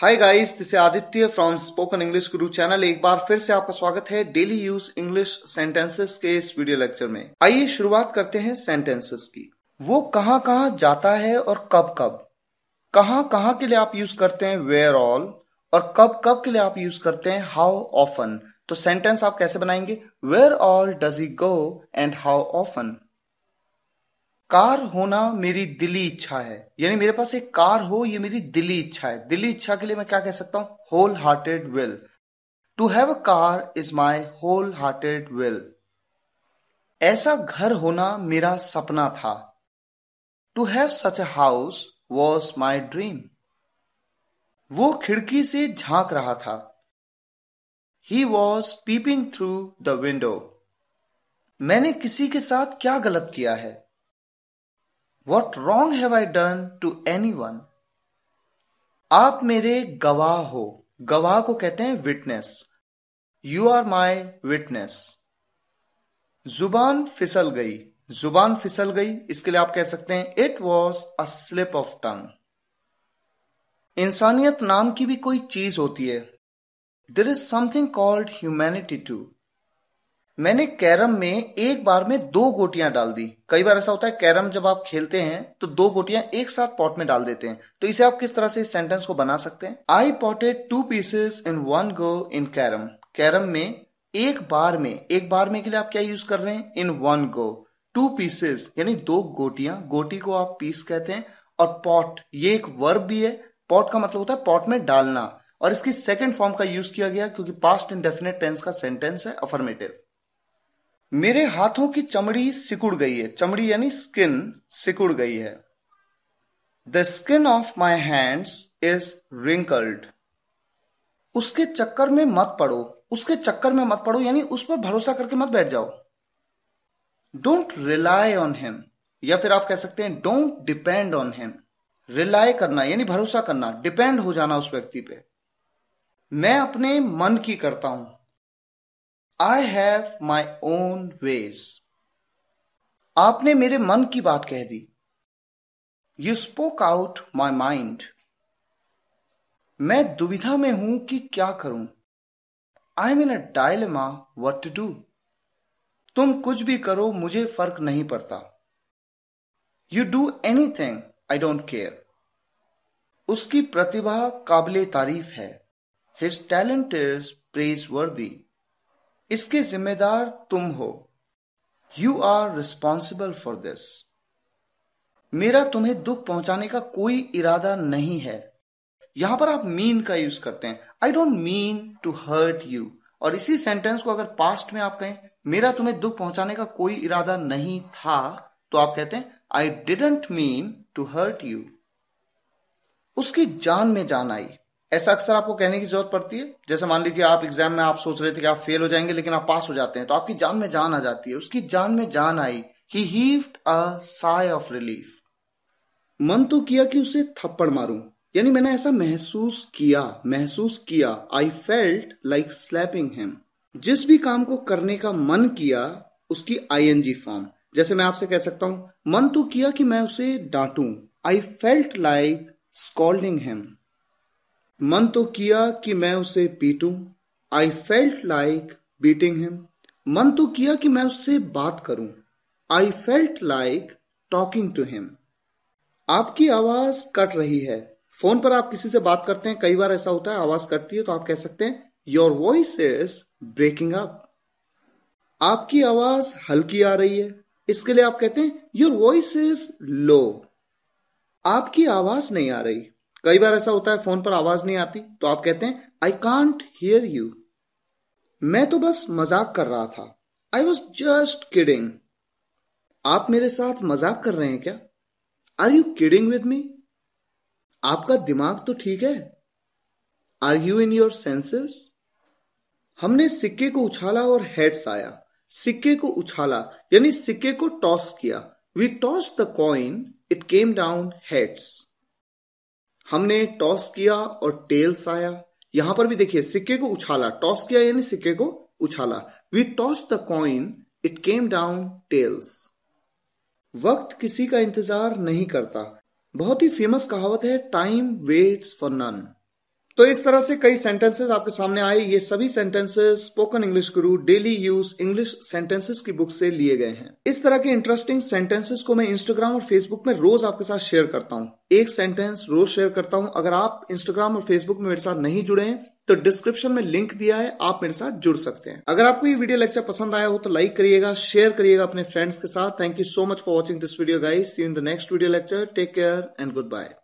hi guys this Aditya from spoken English Guru channel एक बार फिर से आपका स्वागत है डेली यूज इंग्लिश सेंटेंसेस के इस वीडियो लेक्चर में आइए शुरुआत करते हैं सेंटेंसेस की वो कहाँ कहां जाता है और कब कब कहां कहां के लिए आप यूज करते हैं वेयर ऑल और कब कब के लिए आप यूज करते हैं हाउ ऑफन तो सेंटेंस आप कैसे बनाएंगे where all does he go and how often car होना मेरी दिली इच्छा है यानी मेरे पास एक कार हो ये मेरी दिली इच्छा है दिली इच्छा के लिए मैं क्या कह सकता हूं wholehearted will to have a car is my wholehearted will ऐसा घर होना मेरा सपना था to have such a house was my dream वो खिड़की से झांक रहा था he was peeping through the window मैंने किसी के साथ क्या गलत किया है what wrong have I done to anyone आप मेरे गवाह हो गवाह को कहते हैं witness you are my witness जुबान फिसल गई जुबान फिसल गई इसके लिए आप कह सकते हैं it was a slip of tongue इंसानियत नाम की भी कोई चीज होती है there is something called humanity too मैंने कैरम में एक बार में दो गोटियां डाल दी कई बार ऐसा होता है कैरम जब आप खेलते हैं तो दो गोटियां एक साथ पॉट में डाल देते हैं तो इसे आप किस तरह से इस सेंटेंस को बना सकते हैं I potted two pieces in one go in carrom carrom में एक बार में एक बार में के लिए आप क्या यूज कर रहे हैं in one go two pieces यानी दो गोटियां गोटी को आप पीस कहते हैं और पॉट ये एक वर्ब भी है पॉट का मतलब होता है पॉट में डालना और इसकी सेकेंड फॉर्म का यूज किया गया क्योंकि पास्ट डेफिनेट टेंस का सेंटेंस है अफर्मेटिव मेरे हाथों की चमड़ी सिकुड़ गई है चमड़ी यानी स्किन सिकुड़ गई है the skin of my hands is wrinkled उसके चक्कर में मत पड़ो उसके चक्कर में मत पड़ो यानी उस पर भरोसा करके मत बैठ जाओ डोंट रिलाय ऑन हिम या फिर आप कह सकते हैं don't depend on him rely करना यानी भरोसा करना डिपेंड हो जाना उस व्यक्ति पे मैं अपने मन की करता हूं I have my own ways आपने मेरे मन की बात कह दी you spoke out my mind मैं दुविधा में हूं कि क्या करूं आई मीन अ अ मा वट टू डू तुम कुछ भी करो मुझे फर्क नहीं पड़ता you do anything I don't care उसकी प्रतिभा काबिल तारीफ है हिज टैलेंट इज प्रेज वर्दी इसके जिम्मेदार तुम हो you are responsible for this मेरा तुम्हें दुख पहुंचाने का कोई इरादा नहीं है यहां पर आप मीन का यूज करते हैं I don't mean to hurt you और इसी सेंटेंस को अगर पास्ट में आप कहें मेरा तुम्हें दुख पहुंचाने का कोई इरादा नहीं था तो आप कहते हैं I didn't mean to hurt you उसकी जान में जान आई ऐसा अक्सर आपको कहने की जरूरत पड़ती है जैसे मान लीजिए आप एग्जाम में आप सोच रहे थे कि आप फेल हो जाएंगे लेकिन आप पास हो जाते हैं तो आपकी जान में जान आ जाती है उसकी जान में जान आई ही heaved a sigh of relief मन तो किया कि उसे थप्पड़ मारूं यानी मैंने ऐसा महसूस किया महसूस किया I felt like slapping him जिस भी काम को करने का मन किया उसकी आईएनजी फॉर्म जैसे मैं आपसे कह सकता हूं मन तो किया कि मैं उसे डांटूं I felt like scolding him मन तो किया कि मैं उसे पीटूं I felt like beating him मन तो किया कि मैं उससे बात करूं I felt like talking to him आपकी आवाज कट रही है फोन पर आप किसी से बात करते हैं कई बार ऐसा होता है आवाज कटती है तो आप कह सकते हैं your voice is breaking up आपकी आवाज हल्की आ रही है इसके लिए आप कहते हैं योर वॉइस इज लो आपकी आवाज नहीं आ रही कई बार ऐसा होता है फोन पर आवाज नहीं आती तो आप कहते हैं आई कांट हियर यू मैं तो बस मजाक कर रहा था आई वॉज जस्ट किडिंग आप मेरे साथ मजाक कर रहे हैं क्या are you kidding with me आपका दिमाग तो ठीक है are you in your senses हमने सिक्के को उछाला और हेड्स आया सिक्के को उछाला यानी सिक्के को टॉस किया we toss the coin it came down heads हमने टॉस किया और टेल्स आया यहां पर भी देखिए सिक्के को उछाला टॉस किया यानी सिक्के को उछाला we toss the coin it came down tails वक्त किसी का इंतजार नहीं करता बहुत ही फेमस कहावत है टाइम वेट्स फॉर नन तो इस तरह से कई सेंटेंसेस आपके सामने आए ये सभी sentences spoken English Guru daily use English sentences की बुक से लिए गए हैं इस तरह के इंटरेस्टिंग सेंटेंसेस को मैं इंस्टाग्राम और फेसबुक में रोज आपके साथ शेयर करता हूँ एक सेंटेंस रोज शेयर करता हूँ अगर आप इंस्टाग्राम और फेसबुक में मेरे साथ नहीं जुड़े हैं तो डिस्क्रिप्शन में लिंक दिया है आप मेरे साथ जुड़ सकते हैं अगर आपको ये वीडियो लेक्चर पसंद आया हो तो लाइक करिएगा शेयर करिएगा अपने फ्रेंड्स के साथ thank you so much for watching this video guys see in the next video lecture take care and good bye